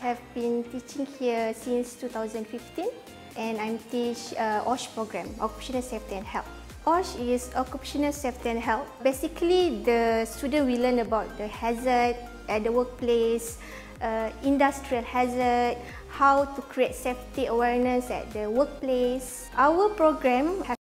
have been teaching here since 2015 and I'm teach uh, OSH program, Occupational Safety and Health. OSH is Occupational Safety and Health. Basically, the student will learn about the hazard at the workplace, uh, industrial hazard, how to create safety awareness at the workplace. Our program has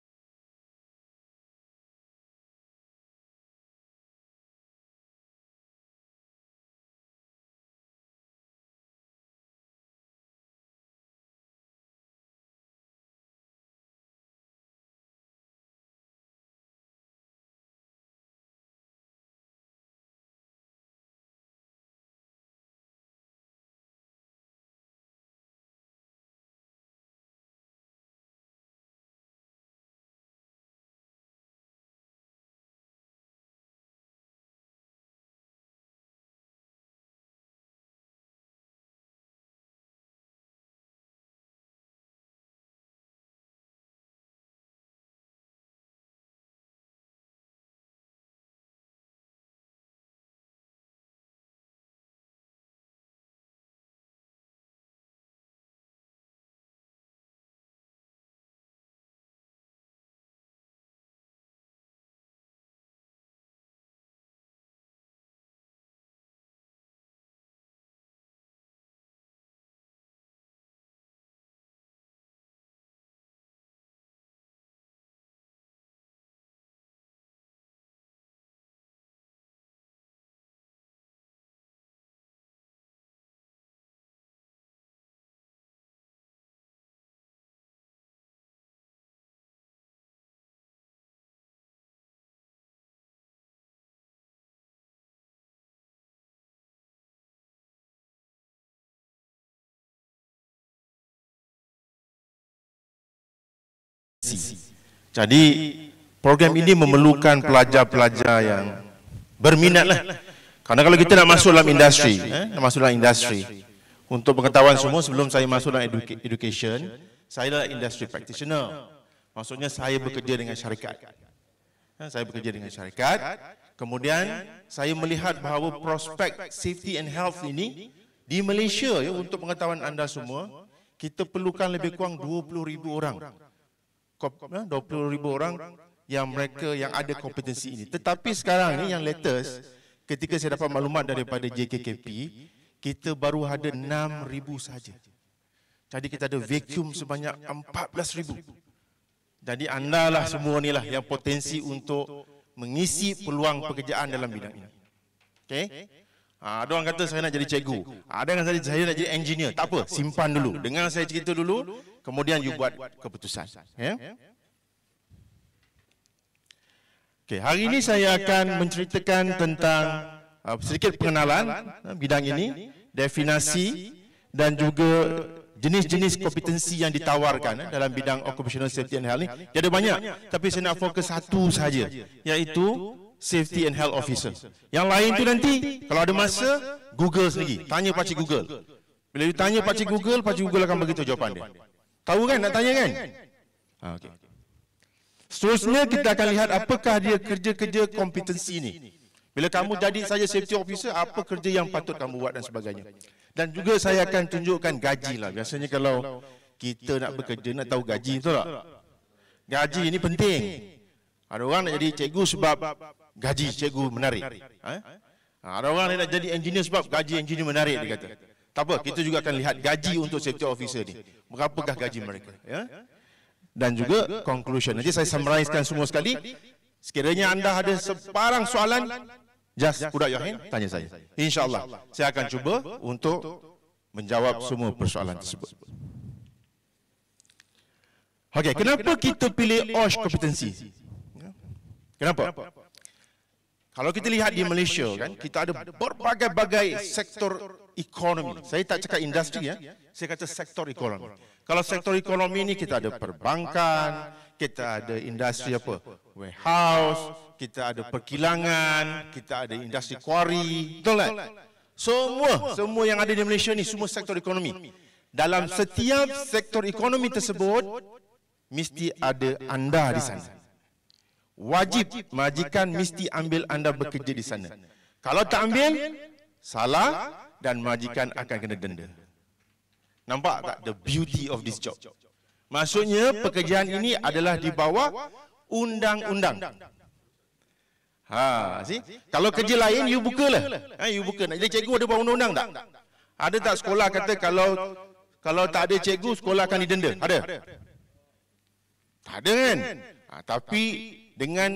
sensi. Jadi program ini memerlukan pelajar-pelajar yang berminat lah. Karena kalau kita nak masuk dalam industri, eh, masuk dalam eh, industri, untuk pengetahuan semua sebelum saya masuk dalam edu- education, saya adalah industry practitioner. Maksudnya saya bekerja dengan syarikat. Eh, saya bekerja dengan syarikat. Kemudian saya melihat bahawa prospek safety and health ini di Malaysia ya untuk ya, pengetahuan anda semua kita perlukan lebih kurang 20,000 orang 20,000 eh, orang yang mereka yang ada kompetensi ini. Tetapi sekarang ini yang latest, ketika saya dapat maklumat daripada JKKP, kita baru ada 6,000 saja. Jadi kita ada vacuum sebanyak 14,000. Jadi anda lah semua ni lah yang potensi untuk mengisi peluang pekerjaan dalam bidang ini. Okay? Ah, ada orang kata saya nak jadi cikgu. Ada yang ah, kata saya nak jadi engineer. Tak apa, simpan dulu. Dengar saya cerita dulu, kemudian you buat keputusan. Ya. Yeah? Okey, hari ini saya akan menceritakan tentang uh, sedikit pengenalan uh, bidang ini, definisi dan juga jenis-jenis kompetensi yang ditawarkan eh, dalam eh, bidang occupational safety and health ni. Dia ada banyak, tapi saya nak fokus satu saja, iaitu safety and health officer. Yang lain tu nanti kalau ada masa Google sendiri. Tanya pak Google. Bila you tanya pak Google, pak Google akan bagi jawapan dia. Tahu kan nak tanya kan? Ha okey. Seterusnya kita akan lihat apakah dia kerja-kerja kompetensi ini. Bila kamu jadi saja safety officer, apa kerja yang patut kamu buat dan sebagainya. Dan juga saya akan tunjukkan gaji lah. Biasanya kalau kita nak bekerja, nak tahu gaji, betul tak? Gaji ini penting. Ada orang nak jadi cikgu sebab gaji cikgu menarik. Ha? ha ada orang ni nak jadi engineer sebab gaji engineer menarik dia kata. Tak apa, kita juga akan lihat gaji untuk safety officer ni. Berapakah gaji mereka? Ya? Dan juga conclusion. Nanti saya summarizekan semua sekali. Sekiranya anda ada sebarang soalan, just put out your hand, tanya saya. InsyaAllah, saya akan cuba untuk menjawab semua persoalan tersebut. Okey, kenapa kita pilih OSH kompetensi? Ya? kenapa? Kalau kita lihat di Malaysia kan, kita ada berbagai-bagai sektor ekonomi. Saya tak cakap industri ya, saya kata sektor ekonomi. Kalau sektor ekonomi ini kita ada perbankan, kita ada industri apa? Warehouse, kita ada perkilangan, kita ada industri kuari, betul tak? Semua, semua yang ada di Malaysia ni semua sektor ekonomi. Dalam setiap sektor ekonomi tersebut mesti ada anda di sana wajib majikan mesti ambil anda bekerja di sana. Kalau tak ambil, salah dan majikan akan kena denda. Nampak tak the beauty of this job? Maksudnya pekerjaan ini adalah di bawah undang-undang. Ha, ah, si? Kalau kerja lain, you buka lah. Ha, you buka. Nak jadi cikgu ada bawah undang-undang tak? Ada tak sekolah kata kalau kalau tak ada cikgu, sekolah akan didenda? Ada? Tak ada kan? Ha, tapi dengan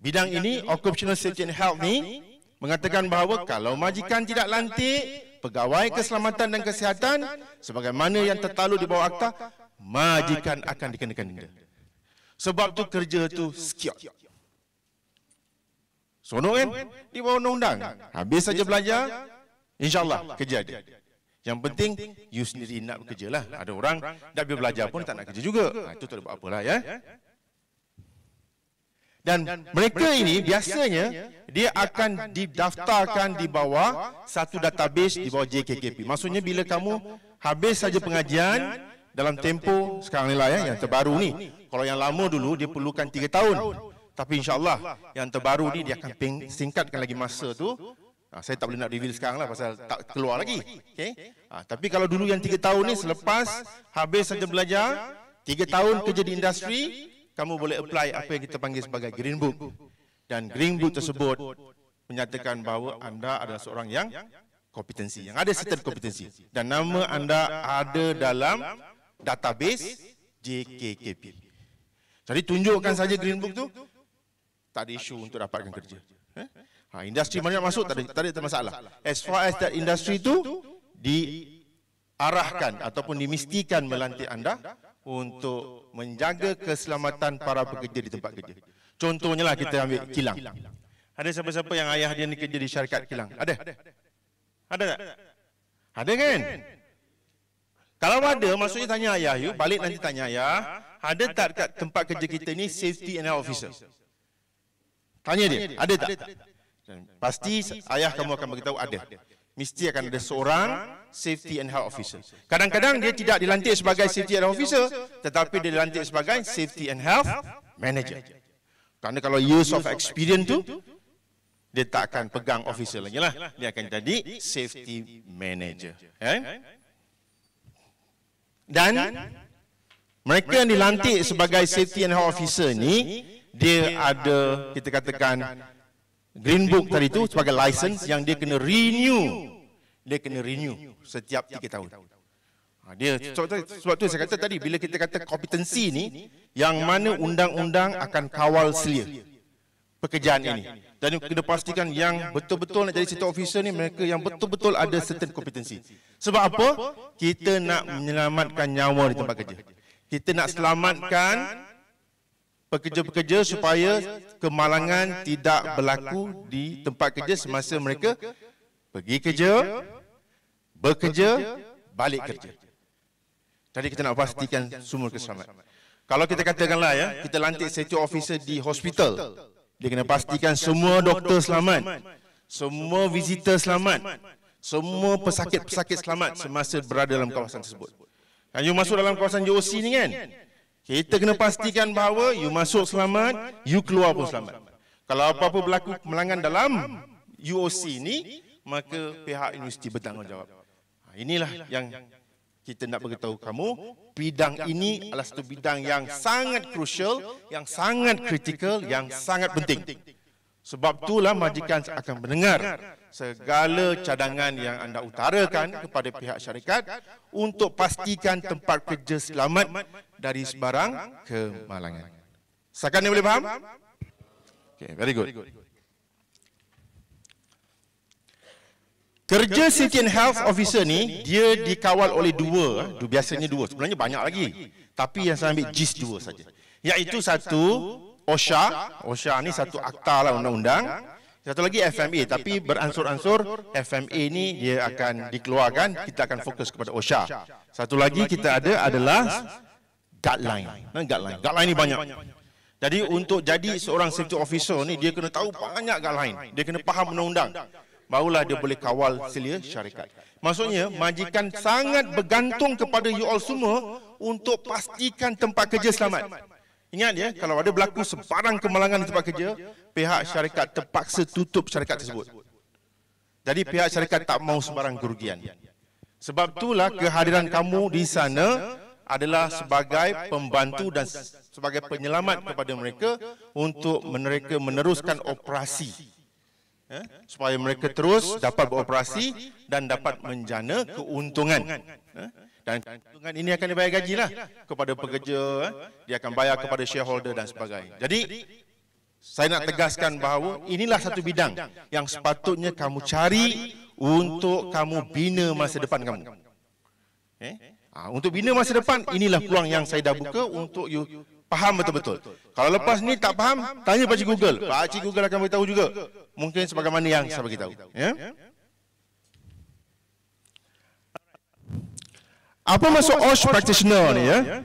bidang ini occupational safety and health ni mengatakan bahawa kalau majikan tidak lantik pegawai keselamatan dan kesihatan sebagaimana yang tertalu di bawah akta majikan akan dikenakan denda sebab tu kerja tu sekiot sono kan? kan di bawah undang-undang habis saja belajar insyaallah kerja ada yang penting, yang you sendiri nak lah. bekerja lah. Ada orang, orang nak belajar pun tak nak kerja juga. Ah, itu tak ada buat apalah ya? ya dan mereka ini biasanya dia akan didaftarkan di bawah satu database di bawah JKKP. Maksudnya bila kamu habis saja pengajian dalam tempoh sekarang ni lah ya, yang terbaru ni. Kalau yang lama dulu dia perlukan tiga tahun. Tapi insyaAllah yang terbaru ni dia akan ping, singkatkan lagi masa tu. Ah, saya tak boleh nak reveal sekarang lah pasal tak keluar lagi. Okay? Ah, tapi kalau dulu yang tiga tahun ni selepas habis saja belajar, tiga tahun kerja di industri, kamu boleh apply apa yang kita panggil sebagai green book dan green book tersebut menyatakan bahawa anda adalah seorang yang kompetensi yang ada certain kompetensi dan nama anda ada dalam database JKKP. Jadi tunjukkan saja green book tu tak ada isu untuk dapatkan kerja. Eh? Ha industri mana nak masuk tak ada tak ada masalah. As far as that industry tu di ataupun dimistikan melantik anda untuk menjaga keselamatan para pekerja di tempat kerja. Contohnya lah kita ambil kilang. Ada siapa-siapa yang ayah dia ni kerja di syarikat kilang? Ada? Ada tak? Ada kan? Kalau ada, maksudnya tanya ayah you. Balik nanti tanya ayah. Ada tak dekat tempat kerja kita ni safety and health officer? Tanya dia. Ada tak? Pasti ayah kamu akan beritahu ada. Mesti akan ada seorang safety and health officer. Kadang-kadang dia tidak dilantik sebagai safety and health officer tetapi dia dilantik sebagai safety and health manager. Karena kalau years of experience tu dia tak akan pegang officer lagi lah. Dia akan jadi safety manager. Eh? Dan mereka yang dilantik sebagai safety and health officer ni dia ada kita katakan green book tadi tu sebagai license yang dia kena renew dia kena renew setiap tiga tahun. Ha, dia, sebab, tu, sebab tu saya kata tadi, bila kita kata kompetensi ni, yang mana undang-undang akan kawal selia pekerjaan ini. Dan kena pastikan yang betul-betul nak jadi setiap officer ni, mereka yang betul-betul ada certain kompetensi. Sebab apa? Kita nak menyelamatkan nyawa di tempat kerja. Kita nak selamatkan pekerja-pekerja supaya kemalangan tidak berlaku di tempat kerja semasa mereka pergi kerja, bekerja, balik kerja. Jadi kita nak pastikan semua keselamatan. Kalau kita katakanlah ya, kita lantik satu officer di hospital, dia kena pastikan semua doktor selamat, semua visitor selamat, semua pesakit-pesakit selamat semasa berada dalam kawasan tersebut. Kan you masuk dalam kawasan JOC ni kan? Kita kena pastikan bahawa you masuk selamat, you keluar pun selamat. Kalau apa-apa berlaku kemalangan dalam UOC ni, maka pihak universiti bertanggungjawab. Ha, inilah yang kita nak beritahu kamu, bidang ini adalah satu bidang yang sangat krusial, yang sangat kritikal, yang sangat penting. Sebab itulah majikan akan mendengar segala cadangan yang anda utarakan kepada pihak syarikat untuk pastikan tempat kerja selamat dari sebarang kemalangan. Sakan ni boleh faham? Okay, very good. Very good. Kerja Sentient Health Officer ni, dia dikawal oleh dua, eh. biasanya dua, sebenarnya banyak lagi. Tapi yang saya ambil GIS dua saja. Iaitu satu, OSHA, OSHA ni satu akta lah, lah undang-undang. Satu lagi FMA, tapi beransur-ansur FMA ni dia akan dikeluarkan, kita akan fokus kepada OSHA. Satu lagi kita ada adalah guideline. Guideline, guideline ni banyak. Jadi untuk jadi seorang safety officer ni, dia kena tahu banyak guideline. Dia kena faham undang-undang barulah dia boleh kawal selia syarikat. Maksudnya majikan sangat bergantung kepada you all semua untuk pastikan tempat kerja selamat. Ingat ya, kalau ada berlaku sebarang kemalangan di tempat kerja, pihak syarikat terpaksa tutup syarikat tersebut. Jadi pihak syarikat tak mau sebarang kerugian. Sebab itulah kehadiran kamu di sana adalah sebagai pembantu dan sebagai penyelamat kepada mereka untuk mereka meneruskan operasi eh, supaya mereka terus dapat beroperasi dan dapat menjana keuntungan. Eh, dan keuntungan ini akan dibayar gaji lah kepada pekerja, eh, dia akan bayar kepada shareholder dan sebagainya. Jadi, saya nak tegaskan bahawa inilah satu bidang yang sepatutnya kamu cari untuk kamu bina masa depan kamu. Eh, ha, untuk bina masa depan, inilah peluang yang saya dah buka untuk you faham betul-betul. Kalau lepas ni tak faham, tanya pak cik Google. Pak Google akan beritahu juga. Mungkin sebagaimana yang saya beritahu. ya. Apa maksud OSH practitioner ni ya? ya?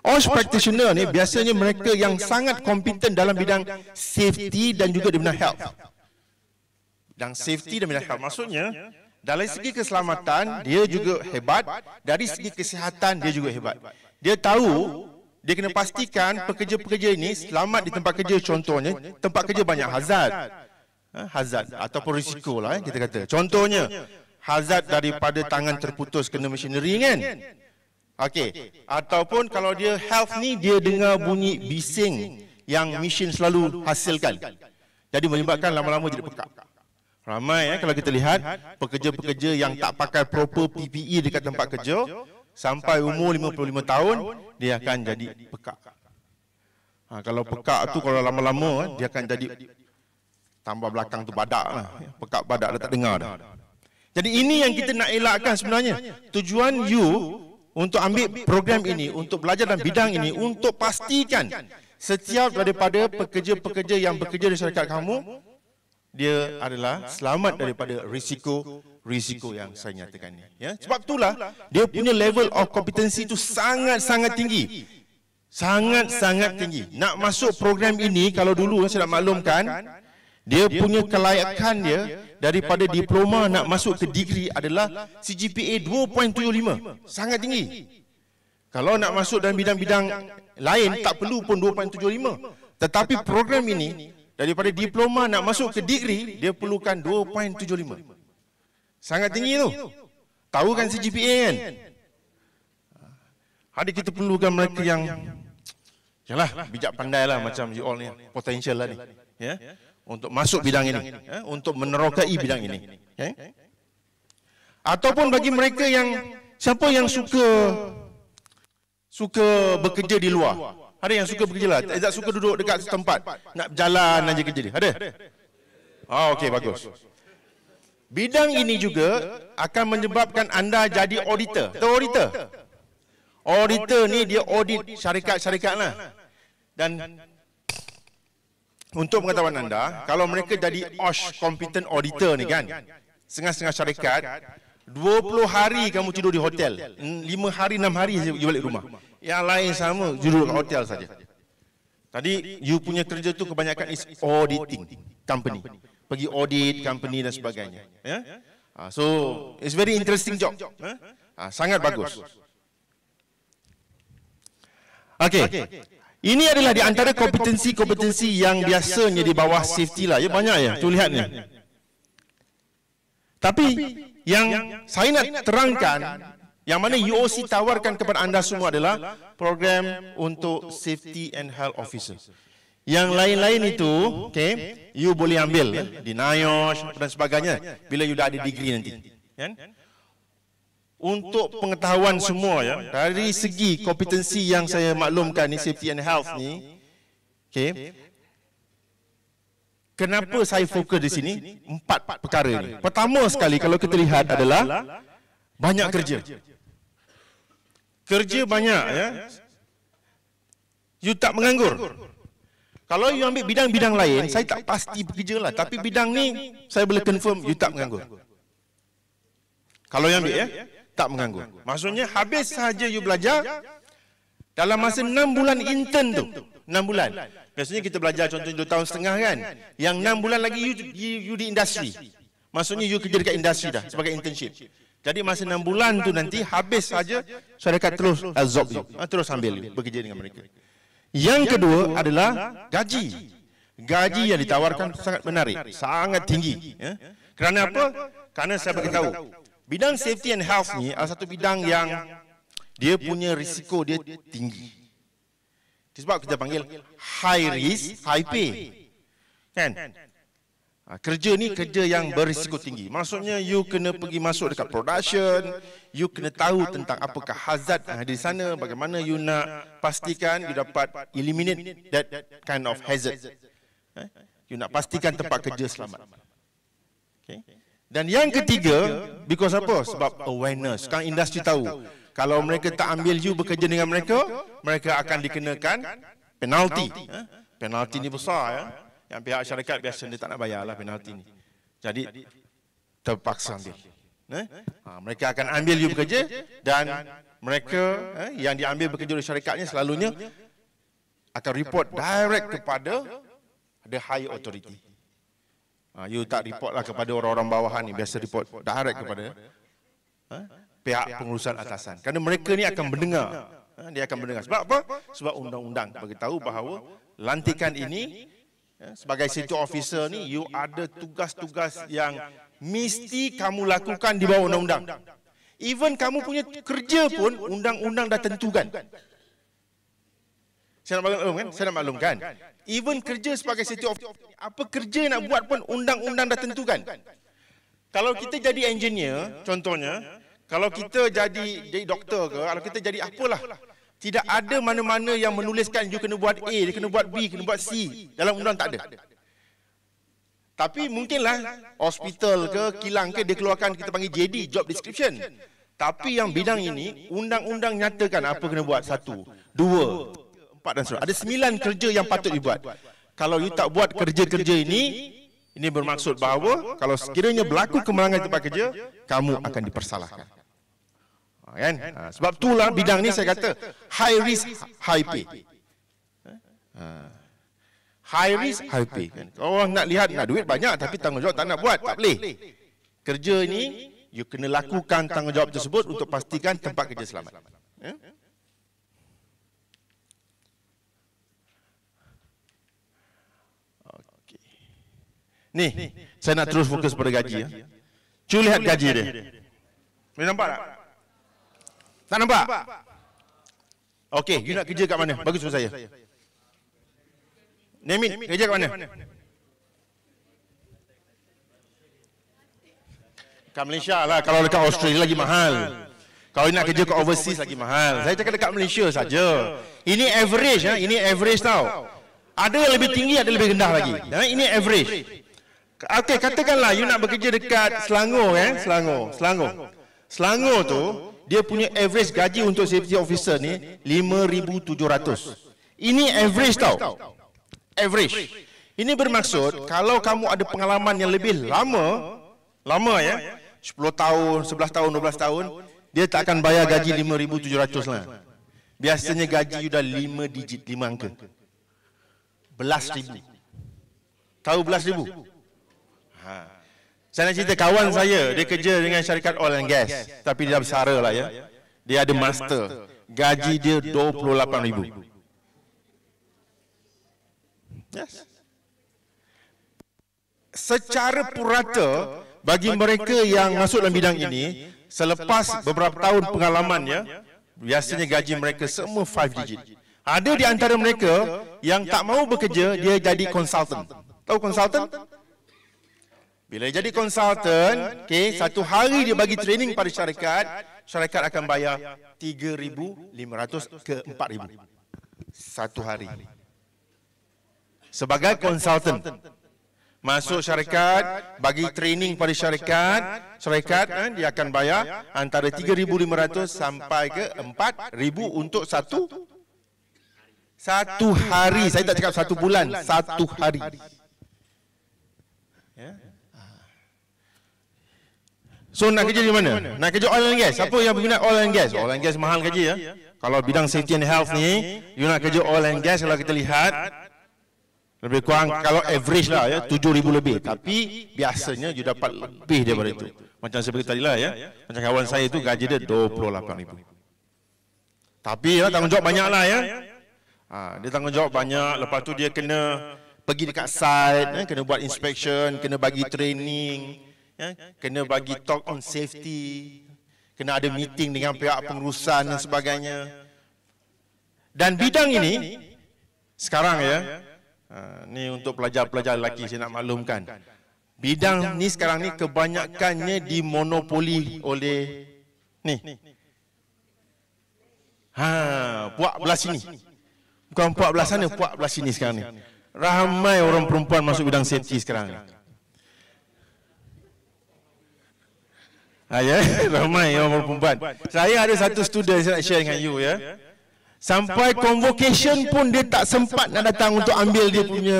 OSH practitioner ni biasanya mereka yang sangat kompeten dalam bidang safety dan juga di bidang health. Bidang safety dan bidang health maksudnya dari segi keselamatan dia juga hebat, dari segi kesihatan dia juga hebat. Dia tahu dia kena pastikan pekerja-pekerja ini selamat di tempat kerja contohnya tempat kerja banyak hazard hazard ataupun risiko lah, eh, lah kita kata eh. contohnya hazard daripada tangan terputus kena machinery kan okey ataupun kalau dia health ni dia dengar bunyi bising yang mesin selalu hasilkan jadi menyebabkan lama-lama jadi pekak ramai eh kalau eh, kita lihat pekerja-pekerja yang tak pakai proper PPE e e dekat tempat kerja sampai umur 55 tahun dia akan jadi pekak. Ha, kalau pekak tu kalau lama-lama dia akan jadi tambah belakang tu badak lah. Pekak badak dah tak dengar dah. Jadi ini yang kita nak elakkan sebenarnya. Tujuan you untuk ambil program ini, untuk belajar dalam bidang ini, untuk pastikan setiap daripada pekerja-pekerja yang bekerja di syarikat kamu, dia adalah selamat daripada risiko risiko yang saya nyatakan ini. Ya? Sebab itulah dia punya level of competency itu sangat-sangat tinggi. Sangat-sangat tinggi. Nak masuk program ini, kalau dulu saya nak maklumkan, dia punya kelayakan dia daripada diploma nak masuk ke degree adalah CGPA 2.75. Sangat tinggi. Kalau nak masuk dalam bidang-bidang lain, tak perlu pun 2.75. Tetapi program ini, daripada diploma nak masuk ke degree, dia perlukan 2.75. Sangat tinggi, tinggi tu. tu. Tahu, kan Tahu kan CGPA kan? kan? Ada ah, kita perlukan mereka yang, yang, yang yalah, yalah, bijak pandai lah macam lah. you all ni. potensial lah, lah ni. Ya? ya? Untuk masuk, bidang, ini. ini. Ya? ya? Untuk menerokai bidang ini. Ya? Ataupun bagi mereka yang, siapa yang suka suka bekerja di luar? Ada yang suka bekerja lah. Tak lah. suka duduk dekat tempat. Nak jalan aja kerja dia. Ada? Oh, okey, bagus. Bidang ini juga akan menyebabkan anda jadi auditor. Tahu auditor? Auditor ni dia audit lah. syarikat-syarikat lah. Dan untuk pengetahuan anda, kalau mereka jadi OSH competent auditor ni kan? kan, setengah-setengah syarikat, 20 hari kamu tidur di hotel. 5 hmm, hari, 6 hari you balik rumah. Yang lain sama, tidur di hotel saja. Tadi you punya kerja tu kebanyakan is auditing company pergi audit company dan sebagainya. Yeah? Ya? Ya? So it's very interesting job. Ah, ya? Sangat bagus. Okay. Ini adalah di antara kompetensi-kompetensi yang biasanya di bawah safety lah. Ya banyak ya. Tu lihatnya. Tapi yang saya nak terangkan yang mana UOC tawarkan kepada anda semua adalah program untuk safety and health officer. Yang lain-lain itu, okay, you boleh ambil di NIOSH dan sebagainya bila you dah ada degree nanti. Kan? Untuk pengetahuan semua ya, ya, dari segi kompetensi yang saya maklumkan ni safety and health ni, okay, Kenapa saya fokus di sini? Empat perkara ini. Pertama sekali kalau kita lihat adalah banyak kerja. Kerja banyak ya. You tak menganggur. Kalau you ambil bidang-bidang lain, saya tak pasti bekerja lah. lah. Tapi bidang ni, saya boleh confirm you tak mengganggu. Kalau ya, you ambil ya, tak mengganggu. Maksudnya habis sahaja you belajar, dalam masa enam bulan intern tu, enam bulan. Biasanya kita belajar contohnya dua tahun setengah kan. kan. Yang enam bulan lagi you, di industri. Maksudnya you kerja dekat industri dah sebagai internship. Jadi masa enam bulan tu nanti habis saja syarikat terus absorb you. Terus ambil you, bekerja dengan mereka. Yang, kedua, adalah gaji. Gaji, yang ditawarkan sangat menarik, sangat tinggi. Ya. Kerana, apa? apa? Kerana saya beritahu, bidang safety and health ni adalah satu bidang yang dia punya risiko dia tinggi. Sebab kita panggil high risk, high pay. Kan? Ha, kerja ni kerja yang berisiko tinggi. Maksudnya you kena pergi masuk dekat production, you kena tahu tentang apakah hazard di sana, bagaimana you nak pastikan you dapat eliminate that kind of hazard. Eh? You nak pastikan tempat kerja selamat. Okay. Dan yang ketiga, because apa? Sebab awareness. Kan Sekarang industri tahu. Kalau mereka tak ambil you bekerja dengan mereka, mereka akan dikenakan penalti. Eh? Penalti ni besar ya yang pihak syarikat biasa dia tak nak bayar lah penalti ni. Jadi terpaksa ambil. Eh? Ha, mereka akan ambil you bekerja dan mereka eh, yang diambil bekerja oleh syarikatnya selalunya akan report direct kepada the high authority. Ha, you tak report lah, lah kepada orang-orang bawahan ni. Biasa report direct kepada ha, pihak pengurusan atasan. Kerana mereka ni akan mendengar. Ha, dia akan mendengar. Sebab apa? Sebab undang-undang beritahu bahawa lantikan ini Ya, sebagai situ officer ni you ada tugas-tugas yang mesti kamu lakukan di bawah undang-undang. Even kamu punya kerja pun undang-undang dah tentukan. Saya nak maklumkan, eh, kan? Saya nak maklumkan. Even kerja sebagai city officer apa kerja nak buat pun undang-undang dah tentukan. Kalau kita jadi engineer contohnya, kalau kita jadi jadi doktor ke, kalau kita jadi apalah, tidak ada mana-mana yang menuliskan you kena buat A, dia kena buat B, kena buat C. Dalam undang tak ada. Tapi mungkinlah hospital ke kilang ke dia keluarkan kita panggil JD, job description. Tapi yang bidang ini, undang-undang nyatakan apa kena buat. Satu, dua, empat dan seterusnya. Ada sembilan kerja yang patut dibuat. Kalau you tak buat kerja-kerja ini, ini bermaksud bahawa kalau sekiranya berlaku kemalangan tempat kerja, kamu akan dipersalahkan kan? kan? Ha, sebab tu lah bidang ni saya kata, high risk, high pay. High, eh? Ha. high risk, high pay. High pay. Kan? Orang nak lihat, nak duit banyak tapi tanggungjawab tak nak buat, tak boleh. Kerja ni, you kena lakukan tanggungjawab tersebut untuk pastikan tempat kerja selamat. Eh? Ni, saya nak terus fokus pada gaji. Cuba lihat ya. gaji ya. dia. Boleh nampak tak? Tak nampak? nampak. Okey, okay, you, nak kerja kat mana? mana? Bagus saya. saya. kerja, kerja kat mana? mana? Kat Malaysia lah. Kalau dekat Australia lagi mahal. Kalau nak kerja kat overseas lagi mahal. Saya cakap dekat Malaysia saja. Ini average. Ha? Ini average tau. Ada yang lebih tinggi, ada lebih rendah lagi. Ha? Ini average. Okay, katakanlah you nak bekerja dekat Selangor. Eh? Selangor. Selangor. Selangor tu, dia punya average gaji untuk safety officer ni 5700 ini average tau average ini bermaksud kalau kamu ada pengalaman yang lebih lama lama ya 10 tahun 11 tahun 12 tahun dia tak akan bayar gaji 5700 lah biasanya gaji you dah 5 digit 5 angka belas ribu tahu belas ribu ha saya nak cerita kawan saya, dia kerja dengan syarikat oil and gas. Tapi dia dah bersara lah ya. Dia ada master. Gaji dia RM28,000. Yes. Secara purata, bagi mereka yang masuk dalam bidang ini, selepas beberapa tahun pengalaman ya, biasanya gaji mereka semua 5 digit. Ada di antara mereka yang tak mau bekerja, dia jadi consultant. Tahu consultant? consultant? Bila jadi konsultan, okay, okay, satu hari dia bagi training pada syarikat, syarikat akan bayar 3500 ke 4000 satu hari. Sebagai konsultan. Masuk syarikat, bagi training pada syarikat, syarikat kan dia akan bayar antara 3500 sampai ke 4000 untuk satu satu hari. Saya tak cakap satu bulan, satu hari. Satu hari. So, nak oh, kerja di mana? Nak kerja oil and gas. Siapa yang berminat oil and gas? Oil and gas mahal kerja ya. ya. Kalau bidang safety and health ni, you nak kerja oil and gas kalau kita lihat lebih kurang kalau average lah ya 7000 lebih. Tapi biasanya you dapat lebih daripada itu. Macam seperti tadi lah ya. Macam kawan saya itu gaji dia 28000. Tapi ya, tanggungjawab banyak lah ya. Ha, dia tanggungjawab banyak. Lepas tu dia kena pergi dekat site, ya, kena buat inspection, kena bagi training, Ya? Ya? kena bagi talk on safety, kena ada meeting dengan pihak pengurusan dan sebagainya. Dan bidang ini sekarang ya, ya ha, ni untuk pelajar-pelajar lelaki saya nak maklumkan. Bidang ni sekarang ni kebanyakannya dimonopoli oleh ni. Ha, puak belah sini. Bukan puak belah sana, puak belah sini sekarang ni. Ramai orang perempuan masuk bidang safety sekarang ni. Ha, ya? ya ramai orang berperempuan. Saya ada satu student saya nak share dengan ya. you. ya. Sampai convocation pun dia tak sempat nak datang untuk ambil dia punya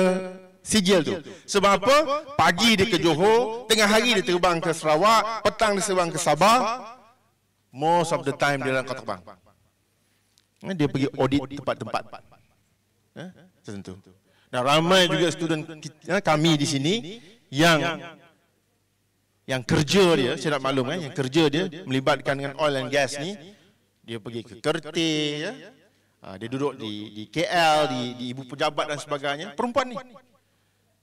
sigil tu. Sebab apa? Pagi dia ke Johor, tengah hari dia terbang ke Sarawak, petang dia terbang ke Sabah. Most of the time dia dalam kota bang. Eh, dia pergi audit tempat-tempat. Eh? Tentu. Dan ramai juga student eh, kami di sini yang yang kerja dia, dia saya nak maklum kan, yang eh. kerja dia melibatkan dengan oil and gas ni, dia pergi ke Kerti, ya. Ya. Ah, dia duduk di, di KL, di, di ibu pejabat dan sebagainya. Perempuan ni,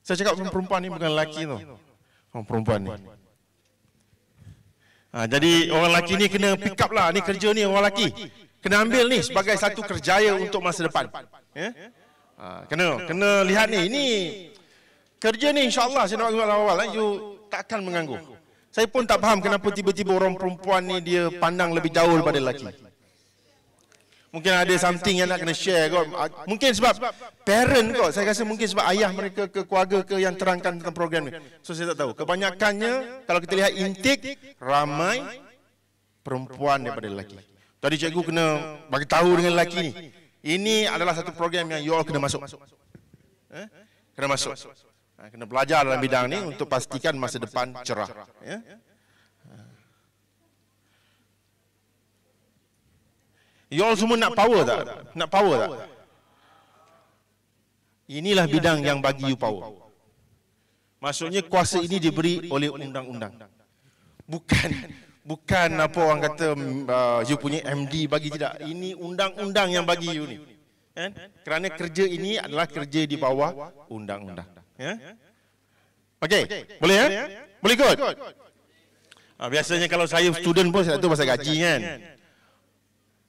saya cakap perempuan ni bukan lelaki tu. Oh, perempuan ni. Ha, jadi orang lelaki ni kena pick up lah, ni kerja ni lah. orang lelaki. Kena ambil ni sebagai satu kerjaya untuk masa depan. Ha, kena, kena lihat ni, ini kerja ni insyaAllah saya nak buat awal-awal, eh. you takkan mengganggu. Saya pun tak faham kenapa tiba-tiba orang perempuan ni dia pandang lebih jauh daripada lelaki. Mungkin ada something yang nak kena share kot. Mungkin sebab parent kot. Saya rasa mungkin sebab ayah mereka ke keluarga ke yang terangkan tentang program ni. So saya tak tahu. Kebanyakannya kalau kita lihat intik ramai perempuan daripada lelaki. Tadi cikgu kena bagi tahu dengan lelaki ni. Ini adalah satu program yang you all kena masuk. Eh? Kena masuk. Kena masuk. Ha, kena belajar dalam bidang ini untuk pastikan masa depan cerah ya, ya? Ha. you all semua nak power tak nak power tak inilah bidang yang bagi you power maksudnya kuasa ini diberi oleh undang-undang bukan bukan apa orang kata mm, uh, uh, you punya MD bagi tidak ini undang-undang yang bagi you ni kerana kerja ini adalah kerja di bawah undang-undang Ya? Okey, okay. okay. boleh ya? Boleh, ya? boleh ikut? Ha, biasanya kalau saya student pun saya tak tahu pasal gaji kan. kan.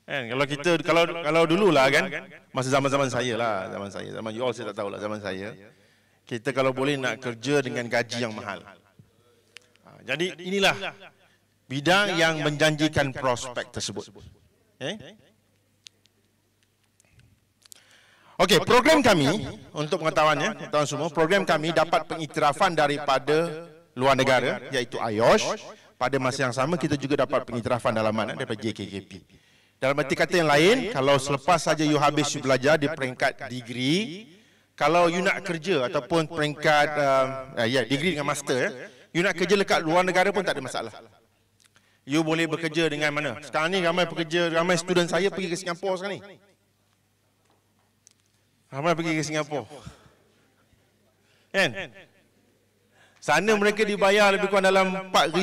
kan. kalau kita kalau kalau dulu dululah kan, masa zaman-zaman saya lah, zaman saya, zaman you all saya tak tahu lah zaman saya. Kita kalau boleh nak kerja dengan gaji yang mahal. Ah, jadi inilah bidang yang menjanjikan prospek tersebut. Okay. Eh? Okey, okay, program kami, kami untuk pengetahuannya, tuan semua, program kami dapat pengiktirafan daripada luar negara iaitu IOSH. Pada masa yang sama kita juga dapat pengiktirafan dalam mana daripada JKKP. Dalam arti kata yang lain, kalau selepas saja you habis you belajar di peringkat degree, kalau you nak kerja ataupun peringkat uh, ya yeah, degree dengan master, ya, you nak kerja dekat luar negara pun tak ada masalah. You boleh bekerja dengan mana? Sekarang ni ramai pekerja, ramai student saya pergi ke Singapura sekarang ni. Ramai pergi ke Singapura. Kan? kan? Sana mereka dibayar lebih kurang dalam 4000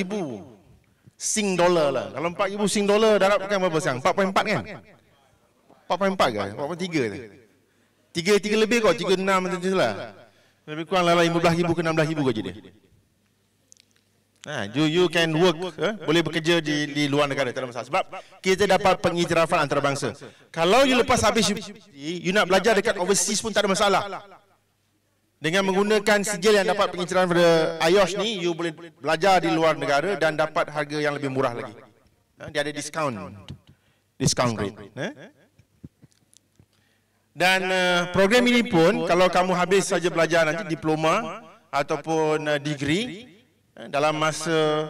sing dollar lah. Dalam 4000 sing dollar darab kan berapa sekarang? 4.4 kan? 4.4 ke? 4.3 ke? 3 tiga lebih kot, 3.6 macam tu lah. Lebih kurang dalam 15000 ke 16000 ke jadi. Ha, you you can, work, eh? eh? boleh bekerja di di luar negara dalam masalah. sebab kita dapat pengiktirafan antarabangsa. Kalau you lepas habis you nak belajar dekat overseas pun tak ada masalah. Dengan menggunakan sijil yang dapat pengiktirafan dari IOSH ni you boleh belajar di luar negara dan dapat harga yang lebih murah lagi. Eh, dia ada discount. Discount rate, eh? eh? Dan program ini pun kalau kamu habis saja belajar nanti diploma ataupun degree Eh, dalam masa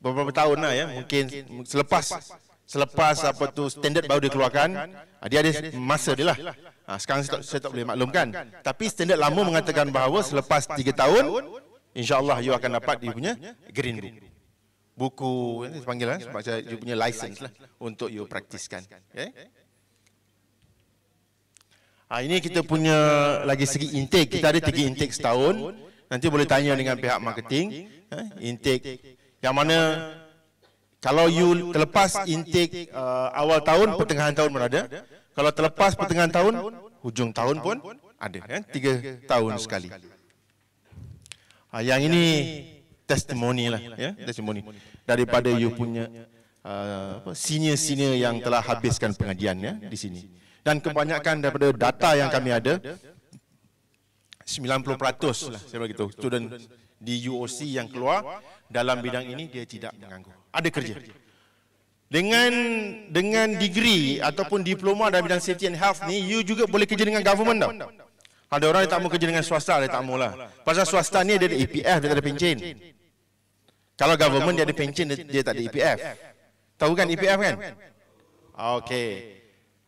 beberapa tahun lah ya mungkin selepas selepas apa tu standard baru dikeluarkan ah, dia ada masa dia lah ah, sekarang saya tak, saya tak boleh maklumkan tapi standard lama mengatakan bahawa selepas 3 tahun insyaallah you akan dapat dia punya green book buku ini eh, dipanggil kan lah, sebab saya punya license lah untuk you praktiskan okay. Ha, ah, ini kita punya lagi segi intake kita ada tiga intake setahun nanti boleh tanya dengan pihak marketing eh, intake, yang mana kalau you terlepas, intake, uh, awal tahun, pertengahan tahun pun ada, Kalau, kalau terlepas pertengahan tahun, hujung tahun, pun, ada kan tiga, tahun, sekali, sekali. Ah, yang, ini testimoni lah ya yeah, testimoni daripada, daripada you punya uh, apa uh, senior-senior yang, yang telah habiskan pengajian ya di sini dan kebanyakan daripada data yang kami ada 90% lah saya begitu. student di UOC yang keluar dalam bidang ini dia tidak menganggur. Ada kerja. Dengan dengan degree ataupun diploma dalam bidang safety and health ni you juga boleh kerja dengan government tau. Ada orang yang tak mau kerja dengan swasta dia tak maulah. Pasal swasta ni dia ada EPF dia tak ada pencen. Kalau government dia ada pencen dia tak ada EPF. Tahu kan EPF kan? Okey.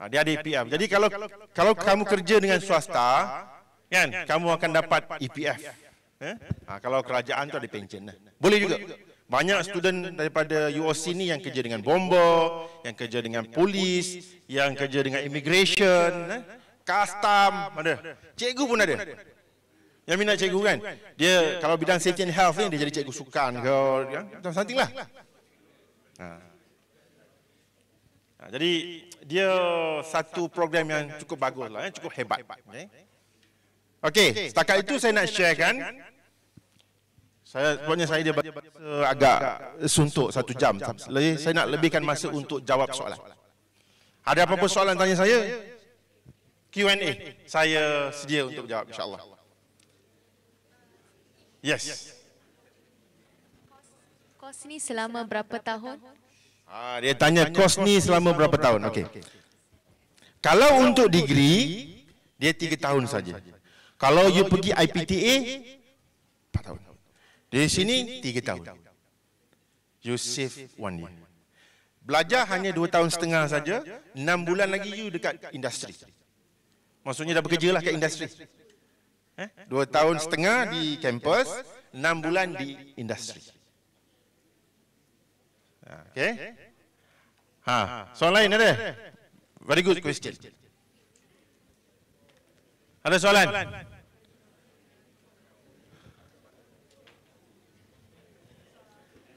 Ha, dia ada EPF. Jadi kalau kalau kamu kerja dengan swasta kan kamu akan dapat EPF. EPF. Ha, kalau kerajaan tu ada pension Boleh, Boleh juga. juga. Banyak student daripada UOC ni yang kerja dengan bomber, yang kerja dengan polis, yang kerja dengan immigration, custom, eh. ada. Cikgu pun ada. Yang minat cikgu kan? Dia kalau bidang safety and health ni dia jadi cikgu sukan ke, macam ya, something lah. Ha. Ha, jadi dia satu program yang cukup bagus lah, eh, cukup hebat. Okay. Eh. Okey, okay. setakat, setakat itu saya nak Share kan? Saya sebenarnya saya dia bahasa agak suntuk satu jam. jam. Lagi, saya, saya nak lebihkan, masa, masa untuk jawab soalan. soalan. Ada apa-apa soalan tanya saya? Q&A. Q&A. Saya, saya sedia untuk jawab insya-Allah. Yes. yes. Kos ni selama berapa tahun? ah, dia tanya, tanya kos ni selama, berapa tahun? Okey. Kalau, untuk degree, dia tiga tahun, saja. Kalau you pergi IPTA, 4 tahun. Di sini, 3 tahun. You save one year. Belajar hanya 2 tahun setengah saja, 6 bulan lagi you dekat industri. Maksudnya dah bekerja lah kat lah industri. 2 eh? tahun setengah di kampus, 6 bulan di industri. Ah, ah, okay. Ha, ah, soalan lain ada? Very good question. Ada soalan? Ada soalan?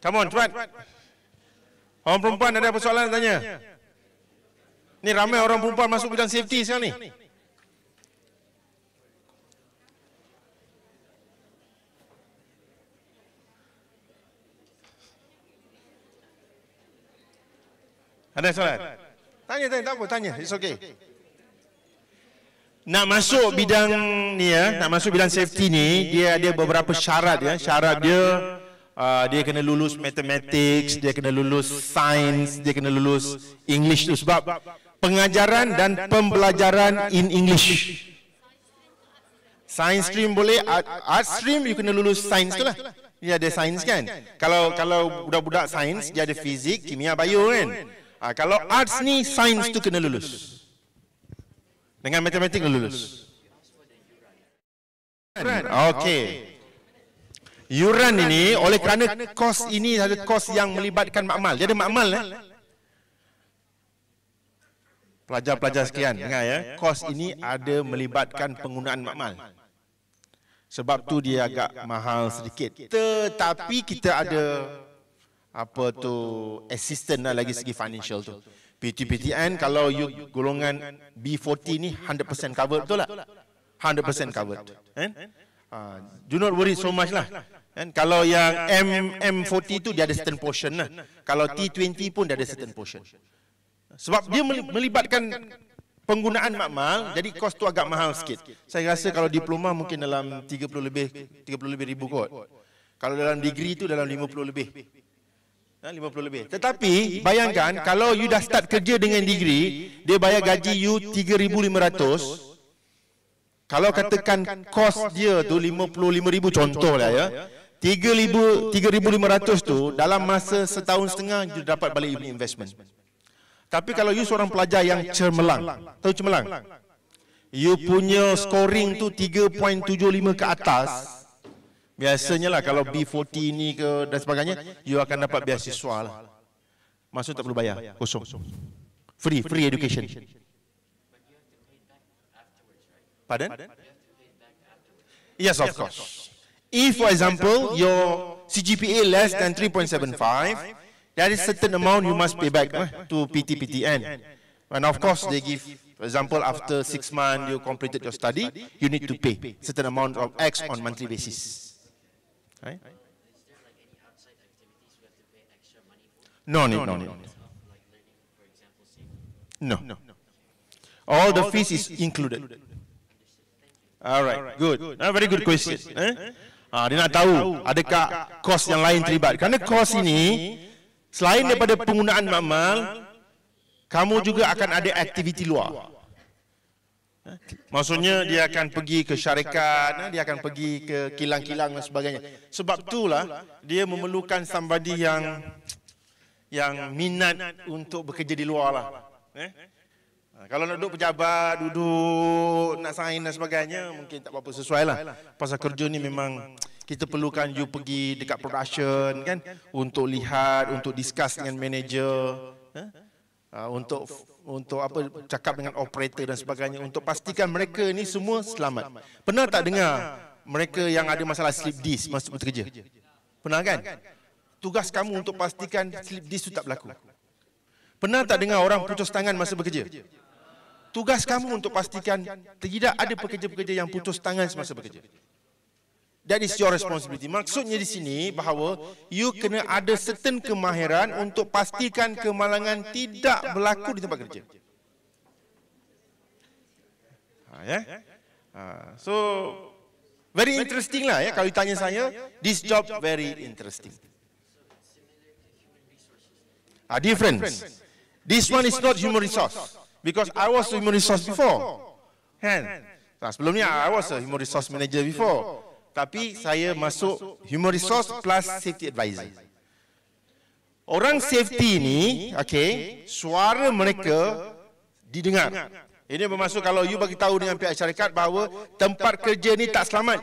Come on, cepat. Orang perempuan ada apa soalan tanya? Ni ramai orang perempuan masuk bidang safety sekarang ni. Ada soalan? Tanya, tanya, tak apa, tanya. It's okay. Nak masuk bidang ni ya, nak masuk bidang safety ni, dia ada beberapa syarat ya. Syarat dia, Uh, dia kena lulus matematik, dia kena lulus sains, dia kena lulus English tu sebab pengajaran dan pembelajaran in English. Science stream boleh, art, art stream you kena lulus sains tu lah. Ia ada sains kan? Kalau kalau budak-budak sains, dia ada fizik, kimia, bio kan? Uh, kalau arts ni, sains tu kena lulus. Dengan matematik lulus. Kan? okay yuran ini oleh kerana kos ini ada kos yang melibatkan makmal. jadi makmal eh. Pelajar-pelajar sekian dengar ya. Kos ini ada melibatkan penggunaan makmal. Sebab tu dia agak mahal sedikit. Tetapi kita ada apa tu assistant lah lagi segi financial tu. PTPTN kalau you golongan B40 ni 100% covered betul tak? 100% covered. Eh? Uh, do not worry so lah. much lah. Kan? Kalau yang M, M40 tu dia ada certain portion lah. Kalau T20 pun dia ada certain portion. Sebab dia melibatkan penggunaan makmal, jadi kos tu agak mahal sikit. Saya rasa kalau diploma mungkin dalam 30 lebih 30 lebih ribu kot. Kalau dalam degree tu dalam 50 lebih. 50 lebih. Tetapi bayangkan kalau you dah start kerja dengan degree, dia bayar gaji you 3500 kalau katakan, kos dia tu 55000 contohlah ya. ya. 3,500 tu dalam masa setahun setengah you dapat balik you investment. Tapi kalau you seorang pelajar yang cermelang, tahu cermelang? You punya scoring tu 3.75 ke atas, biasanya lah kalau B40 lah ni ke dan sebagainya, you akan dapat beasiswa lah. lah. Maksud tak perlu bayar, kosong. Free, free education. Pardon? Yes, of course. If, for example, your CGPA less than 3.75, there is certain amount you must pay back eh, to PTPTN. And of course, they give, for example, after six months you completed your study, you need to pay certain amount of X on monthly basis. No, No no No. no. All the fees is included. All right, good. Ah, very good question. Eh? eh? Ha, dia nak tahu adakah kos yang lain terlibat. Karena kos ini, selain daripada penggunaan makmal, kamu juga akan ada aktiviti luar. Maksudnya dia akan pergi ke syarikat, dia akan pergi ke kilang-kilang dan sebagainya. Sebab itulah dia memerlukan somebody yang yang minat untuk bekerja di luar lah. Eh? Ha, kalau nak duduk pejabat, duduk nak sign dan sebagainya, mungkin tak apa-apa sesuai lah. Pasal kerja ni memang kita perlukan you pergi dekat production kan untuk lihat, untuk discuss dengan manager. Uh, untuk untuk apa cakap dengan operator dan sebagainya untuk pastikan mereka ni semua selamat. Pernah tak dengar mereka yang ada masalah slip disk masa bekerja? Pernah kan? Tugas kamu untuk pastikan slip disk tu tak berlaku. Pernah tak dengar orang putus tangan masa bekerja? tugas kamu untuk pastikan tidak ada pekerja-pekerja yang putus tangan semasa bekerja. That is your responsibility. Maksudnya di sini bahawa you kena ada certain kemahiran untuk pastikan kemalangan tidak berlaku di tempat kerja. Ha, ya? Ha, so, very interesting lah ya kalau ditanya saya, this job very interesting. Ah, difference. This one is not human resource because, because I was, a human resource before. Kan? before. Hand. sebelum ni, I, was a human resource, manager before. Tapi, saya masuk human resource, plus safety advisor. Orang, safety, ni, okay, suara mereka, didengar. Ini bermaksud kalau, kalau you bagi tahu dengan pihak syarikat bahawa tempat kerja ni tak selamat.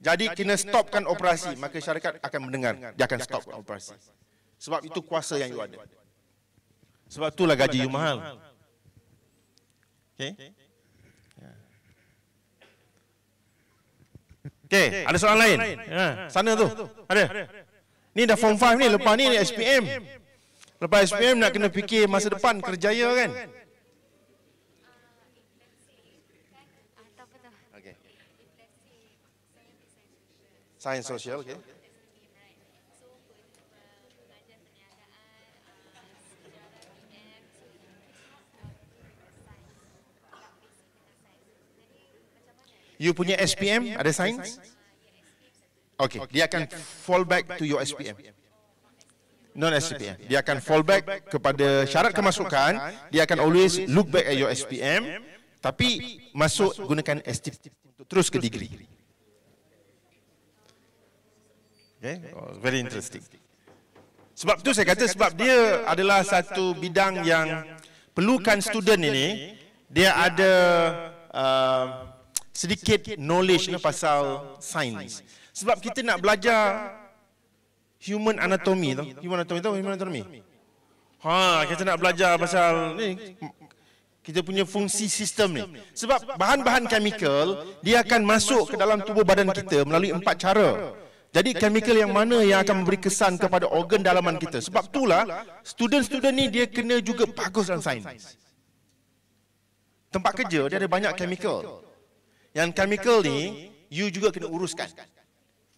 Jadi, kena stopkan operasi. Maka syarikat akan mendengar. Dia akan stopkan operasi. Sebab itu kuasa yang you ada. Sebab itulah gaji you mahal. Ya. Okey. Okey, ada soalan lain? Ha, ha, sana tu. Ada. Ni dah form 5 ni, lepas ni SPM. Lepas SPM nak kena fikir masa depan kerjaya kan? Sains sosial, okay. you punya SPM ada signs? Okay, dia akan fall back to your SPM. Non SPM. Dia akan fall back kepada syarat kemasukan, dia akan always look back at your SPM tapi masuk gunakan STP terus ke degree. Okay, oh, very interesting. Sebab tu saya kata sebab dia adalah satu bidang yang perlukan student ini, dia ada uh, sedikit knowledge ni pasal sains. Sebab ha, ha, kita nak belajar human anatomy tu. Human anatomy tu, human anatomy. Ha, kita nak belajar pasal ni kita punya fungsi sistem ni. Sebab bahan-bahan chemical dia akan masuk ke dalam tubuh badan kita melalui empat cara. Jadi chemical yang mana yang akan memberi kesan kepada organ dalaman kita. Sebab itulah student-student ni dia kena juga bagus dalam sains. Tempat kerja dia ada banyak chemical. Yang chemical ni, you juga kena uruskan.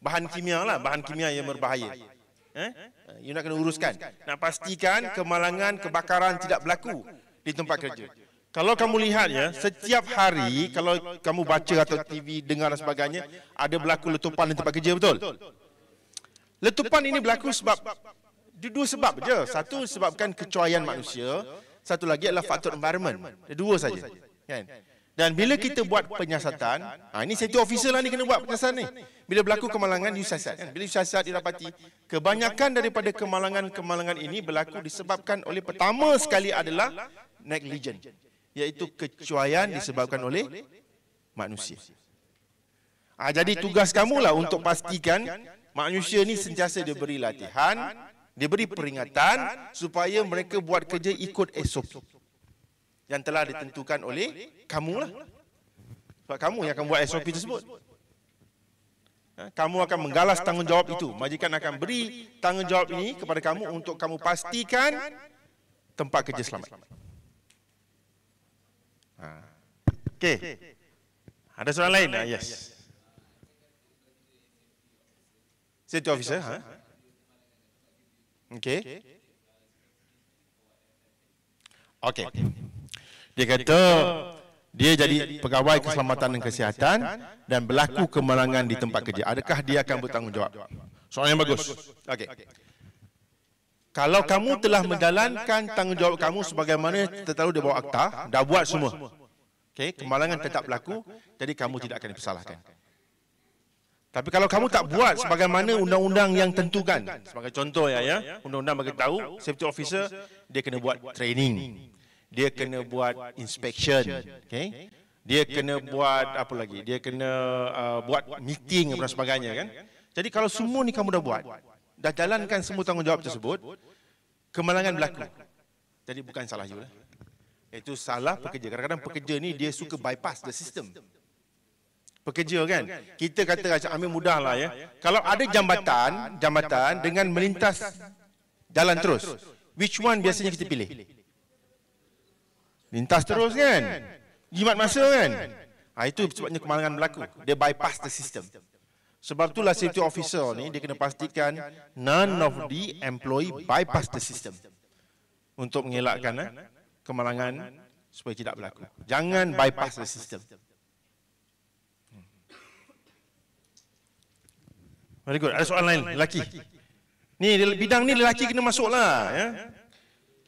Bahan kimia lah, bahan kimia yang berbahaya. Eh? eh? You nak kena uruskan. Nak pastikan kemalangan, kebakaran tidak berlaku di tempat kerja. Kalau kamu lihat ya, setiap hari kalau kamu baca atau TV dengar dan sebagainya, ada berlaku letupan di tempat kerja betul? Letupan ini berlaku sebab dua sebab je. Satu sebabkan kecuaian manusia, satu lagi adalah faktor environment. Dua saja. Kan? Dan bila kita buat penyiasatan, ha, ha ini safety officer lah ni kena buat lah penyiasatan ni. Bila berlaku kemalangan, you siasat. Kan? kan? Bila you siasat, dirapati. Kebanyakan daripada kemalangan-kemalangan ini berlaku disebabkan oleh pertama sekali adalah negligence. Iaitu kecuaian disebabkan oleh manusia. Ha, jadi ha, tugas kamu lah untuk pastikan manusia ni sentiasa diberi latihan, diberi peringatan supaya mereka buat kerja ikut esok yang telah ditentukan oleh kamulah. Sebab kamu yang akan buat SOP tersebut. Ha, kamu akan menggalas tanggungjawab itu. Majikan akan beri tanggungjawab ini kepada kamu untuk kamu pastikan tempat kerja selamat. Ha. Okey. Ada soalan lain? Ha, yes. Safety officer. Ha? Okey. Okey. Okay. Dia kata dia jadi pegawai keselamatan dan kesihatan dan berlaku kemalangan di tempat kerja. Adakah dia akan bertanggungjawab? Soalan yang bagus. Okey. Kalau kamu telah menjalankan tanggungjawab kamu sebagaimana tertaruh di bawah akta, dah buat semua. Okey, kemalangan tetap berlaku, jadi kamu tidak akan dipersalahkan. Tapi kalau kamu tak buat sebagaimana undang-undang yang tentukan, sebagai contoh ya, ya, ya undang-undang bagi tahu safety officer dia kena buat training dia kena buat inspection okey dia kena buat apa lagi dia kena uh, buat meeting dan kan? sebagainya kan jadi kalau semua ni kamu dah buat dah jalankan semua tanggungjawab tersebut kemalangan berlaku jadi bukan salah you lah itu salah pekerja kadang-kadang pekerja ni dia suka bypass the system pekerja kan? kan kita kata macam ambil mudahlah ya kalau lah, ada ya. jambatan jambatan dengan melintas jalan terus which one biasanya kita pilih lintas terus kan? kan jimat masa kan ha, itu sebabnya kemalangan berlaku dia bypass the system sebab itulah safety officer ni dia kena pastikan none of the employee bypass the system untuk mengelakkan eh, kemalangan supaya tidak berlaku jangan bypass the system hmm. Very good. Ada soalan lain lelaki. Ni bidang ni lelaki kena masuklah ya. ya.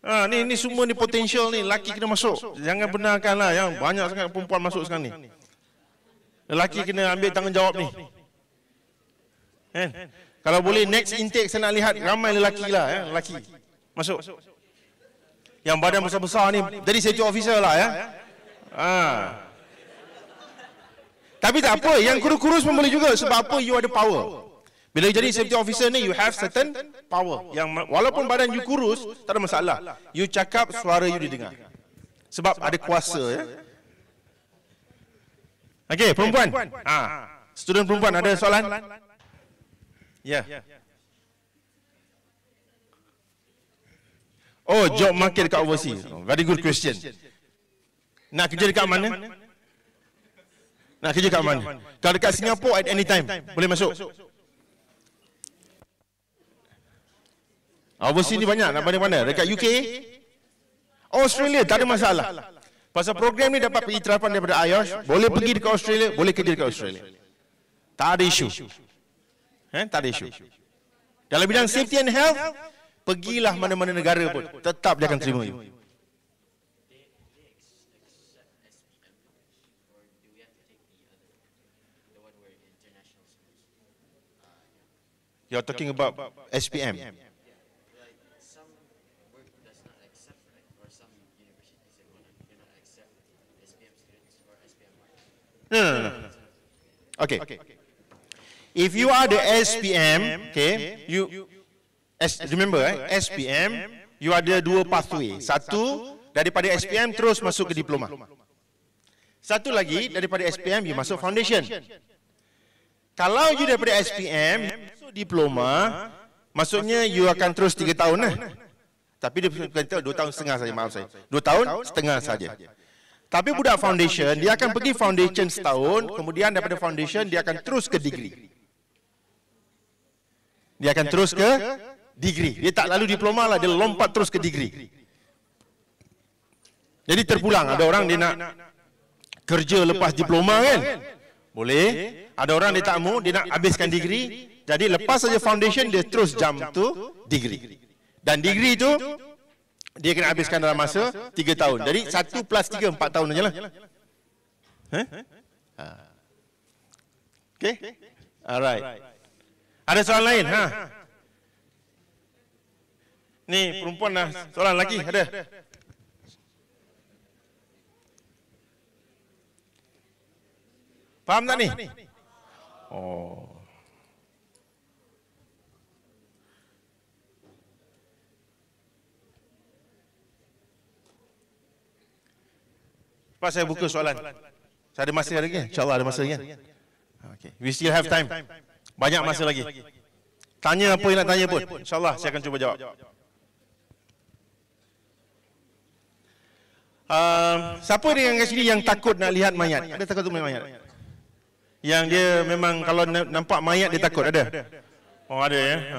Ah, ni, ha, ni, ni semua ni potensial ni Laki kena masuk, Jangan benarkanlah Yang lah. banyak sangat perempuan masuk sekarang ni Lelaki kena ambil tanggungjawab ni Kan, kan? Kalau boleh next intake saya nak lihat Ramai lelaki lah, lah ya. Lelaki Masuk Yang badan besar-besar ni Jadi saya cuba officer lah ya, ya. Ha. ha. Tapi tak apa Yang kurus-kurus pun boleh juga Sebab apa you ada power bila jadi safety officer ni, you have certain power. Yang walaupun badan you kurus, tak ada masalah. You cakap, suara you didengar. Sebab ada kuasa. Ya. ya. Okay, perempuan. Ah. ah, Student perempuan, ada soalan? Ya. Yeah. Oh, oh, job market dekat overseas. very good question. question. Nak kerja dekat mana? mana? Nak kerja dekat mana? mana? Kalau dekat, Singapore at any time, boleh masuk. Overseas ni banyak, banyak. Nak mana-mana mana? Dekat UK Australia, Australia tak ada masalah, masalah. Pasal program ni dapat pergi daripada IOS, boleh, pergi dekat Australia, boleh kerja dekat Australia. Tak ada isu. Tak ada isu. Eh, Dalam bidang safety and health, pergilah mana-mana negara pun. Tetap dia akan terima you. You're talking about SPM. no, no. Okay. okay. If you are the SPM, okay, you, as, remember, eh, SPM, you are the dua pathway. Satu, daripada SPM terus masuk ke diploma. Satu lagi, daripada SPM, you masuk foundation. Kalau you daripada SPM, masuk diploma, maksudnya you akan terus tiga tahun. Eh. Tapi dia berkata dua tahun setengah saja, maaf saya. Dua tahun setengah saja. Tapi budak foundation, dia akan pergi foundation, setahun, kemudian daripada foundation, dia akan terus ke degree. Dia akan terus ke degree. Dia tak lalu diploma lah, dia lompat terus ke degree. Jadi terpulang, ada orang dia nak kerja lepas diploma kan? kan? Boleh. Ada orang dia tak mau, dia nak habiskan degree. Jadi lepas saja foundation, dia terus jump tu degree. Dan degree tu, dia kena habiskan dalam masa 3 tahun. tahun. Jadi 1 plus 3 4 tahun ajalah. lah. lah. Okay, Alright. Ada soalan lain? Ha. ha. Ni perempuan dah soalan lagi ada. Faham tak ni? Oh. Cepat saya buka soalan. Saya ada masa lagi. Eh? InsyaAllah ada masa lagi. Eh? Okay. We still have time. Banyak masa lagi. Tanya apa yang nak tanya pun. InsyaAllah saya akan cuba jawab. Um, siapa dia yang kat sini yang takut nak lihat mayat? Ada takut tu mayat? Yang dia memang kalau nampak mayat dia takut ada? Oh ada ya. Ha.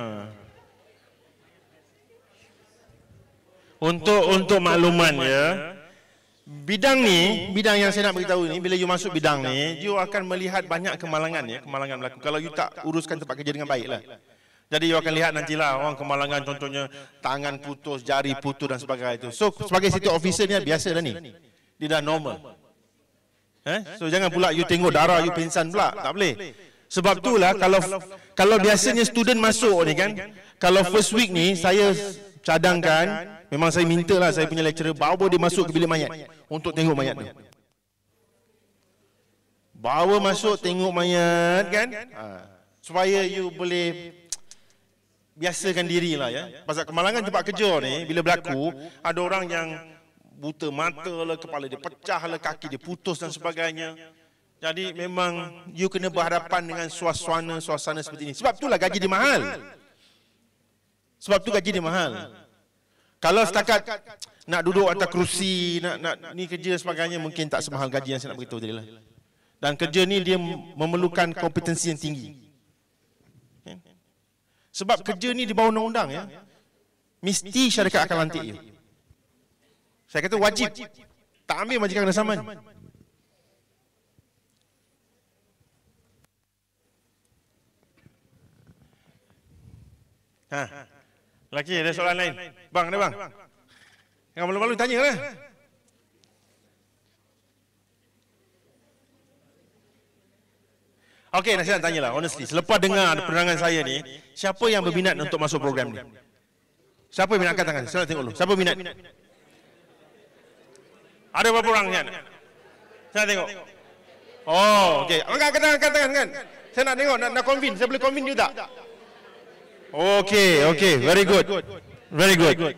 Untuk untuk makluman ya. Yeah bidang ni bidang yang saya nak beritahu ni bila you masuk bidang ni you akan melihat ya, banyak kemalangan ya kemalangan berlaku kalau you tak uruskan tempat kerja dengan baiklah lah. jadi you akan lihat nantilah lah. orang kemalangan contohnya lah. tangan putus jari putus dan sebagainya itu so sebagai situ officer ni biasa dah ni dia dah normal eh, eh? so jangan pula you tengok darah you pingsan pula tak boleh sebab itulah kalau kalau biasanya student masuk ni kan, kan kalau first week ni saya cadangkan Memang saya minta lah saya punya lecturer bawa dia masuk ke bilik mayat untuk tengok mayat tu. Bawa masuk tengok mayat kan? Ha. Supaya you boleh biasakan diri lah ya. Pasal kemalangan tempat kerja ni bila berlaku ada orang yang buta mata lah, kepala dia pecah lah, kaki dia putus dan sebagainya. Jadi memang you kena berhadapan dengan suasana-suasana seperti ini. Sebab itulah gaji dia mahal. Sebab tu gaji dia mahal. Kalau setakat, nak duduk atas kerusi, nak, nak ni kerja sebagainya mungkin tak semahal gaji yang saya nak beritahu tadi lah. Dan kerja ni dia memerlukan kompetensi yang tinggi. Sebab kerja ni di ya. bawah undang-undang ya. Mesti syarikat akan lantik dia. Saya kata wajib. Tak ambil majikan kena saman. Ha. Huh. Ha. Lelaki ada soalan lain. lain. Bang, ada bang. bang. Yang malu-malu tanya lah. Okey, okay, nak tanya lah. Honestly, selepas dengar penerangan saya ni, siapa yang berminat untuk masuk program ni? Siapa yang minat? Angkat tangan. Saya tengok dulu. Siapa minat? Ada berapa orang ni? Saya tengok. Oh, oh okey. Angkat tangan, angkat tangan. Saya nak tengok, nak, nak convince. Saya boleh convince juga. tak? Okay, okay, okay. very good. good. Very good. good.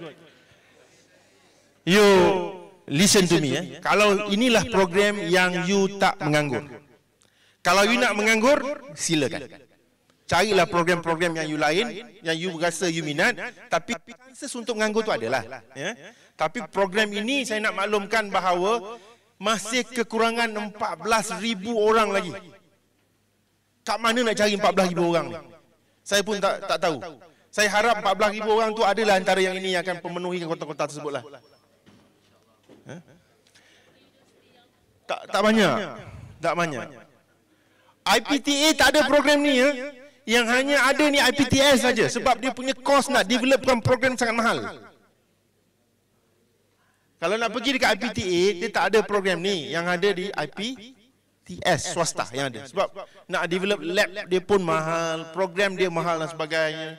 You so, listen to me. To eh. me eh. Kalau, Kalau inilah program, program yang you tak menganggur. Kalau you nak menganggur, silakan. Carilah program-program yang you lain, yang you rasa you minat. Tapi chances untuk menganggur tu adalah. Ya. Ya. Tapi program ini saya nak maklumkan bahawa masih kekurangan 14,000 orang lagi. Kat mana nak cari 14,000 orang ni? Saya pun tak tak tahu. Saya harap 14000 orang tu adalah antara yang ini yang akan memenuhi kota-kota tersebutlah. Ha? Tak tak banyak. Tak banyak. IPTA tak ada program ni ya. Yang hanya ada ni IPTS saja sebab dia punya kos nak developkan program sangat mahal. Kalau nak pergi dekat IPTA, dia tak ada program ni. Yang ada di IP, IP STS swasta yang ada sebab nak develop lab dia pun mahal program dia mahal dan sebagainya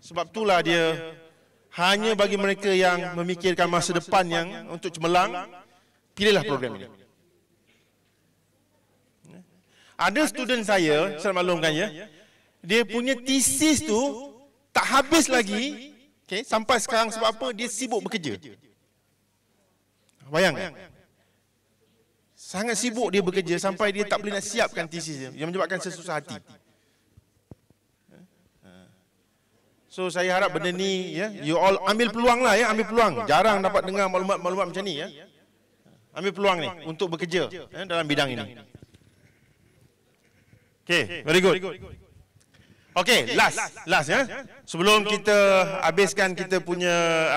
sebab itulah dia hanya bagi mereka yang memikirkan masa depan yang untuk cemerlang pilihlah program ini ada student saya saya maklumkan ya dia punya thesis tu tak habis lagi okay, sampai sekarang sebab apa dia sibuk bekerja bayangkan Sangat sibuk, dia bekerja sampai, dia tak boleh nak siapkan thesis dia. Yang menyebabkan saya hati. So saya harap benda ni, ya, you all ambil ya. peluang lah ya, ambil peluang. Jarang dapat dengar maklumat-maklumat ya. macam ni ya. Ambil peluang ni untuk bekerja ya, dalam bidang ini. Okay, very good. Okay, last, last ya. ya. Sebelum kita habiskan kita punya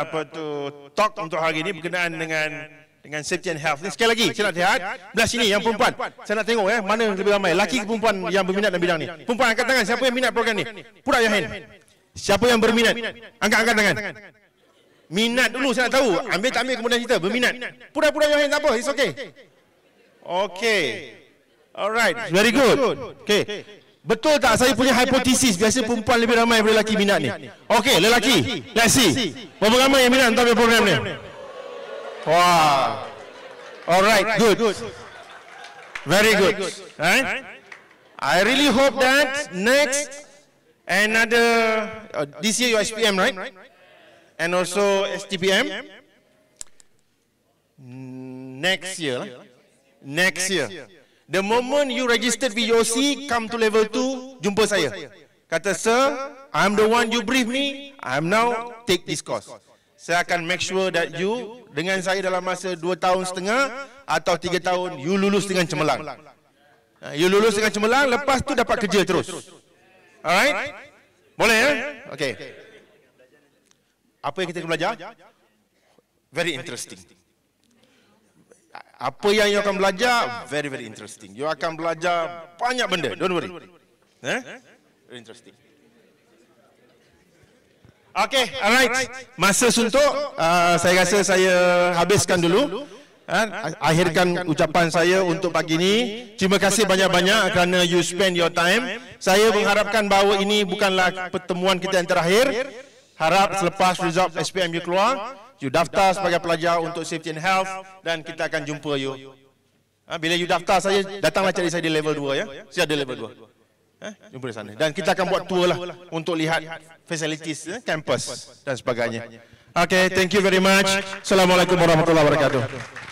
apa tu talk untuk hari ini berkenaan dengan dengan safety and health. Ini sekali lagi saya nak lihat belah sini yang perempuan. Saya nak tengok ya mana yang lebih ramai laki ke perempuan yang berminat dalam bidang ni. Perempuan angkat tangan siapa yang minat program ni? Pura your Siapa yang berminat? Angkat angkat tangan. Minat dulu saya nak tahu. Ambil tak ambil kemudian kita berminat. Pura-pura your hand tak apa, it's okay. Okay. Alright, very good. Okay. Betul tak saya punya hipotesis biasa perempuan lebih ramai daripada lelaki minat ni? Okay, lelaki. Let's see. Berapa ramai yang minat untuk program ni? Wow. All right, good. good. Very good. Very good. Eh? I really I hope, hope that, that next, next another uh, this year your SPM, right? And also STPM. Mm, next year. Next year. The moment you registered VOC, come to level 2, jumpa saya. Kata, sir, I'm the one you brief me, I'm now take this course saya akan make sure that you dengan saya dalam masa 2 tahun setengah atau 3 tahun you lulus dengan cemerlang. Ha, you lulus dengan cemerlang lepas tu dapat kerja terus. Alright? Boleh ya? Okay. Apa yang kita akan belajar? Very interesting. Apa yang you akan belajar? Very very interesting. You akan belajar banyak benda. Don't worry. Eh? Very interesting okay, alright. alright. Masa suntuk, uh, saya rasa saya, habiskan, dulu. Ha, akhirkan, ucapan, saya untuk, pagi ini. Terima kasih banyak-banyak kerana you spend your time. Saya mengharapkan bahawa ini bukanlah pertemuan kita yang terakhir. Harap selepas result you keluar, you daftar sebagai pelajar untuk safety and health dan kita akan jumpa you. Ha, bila you daftar saya, datanglah cari saya di level 2 ya. Saya ada level 2. Eh, jumpa di sana. Dan kita akan buat tour lah untuk lihat facilities, eh, campus dan sebagainya. Okay, thank you very much. Assalamualaikum warahmatullahi wabarakatuh.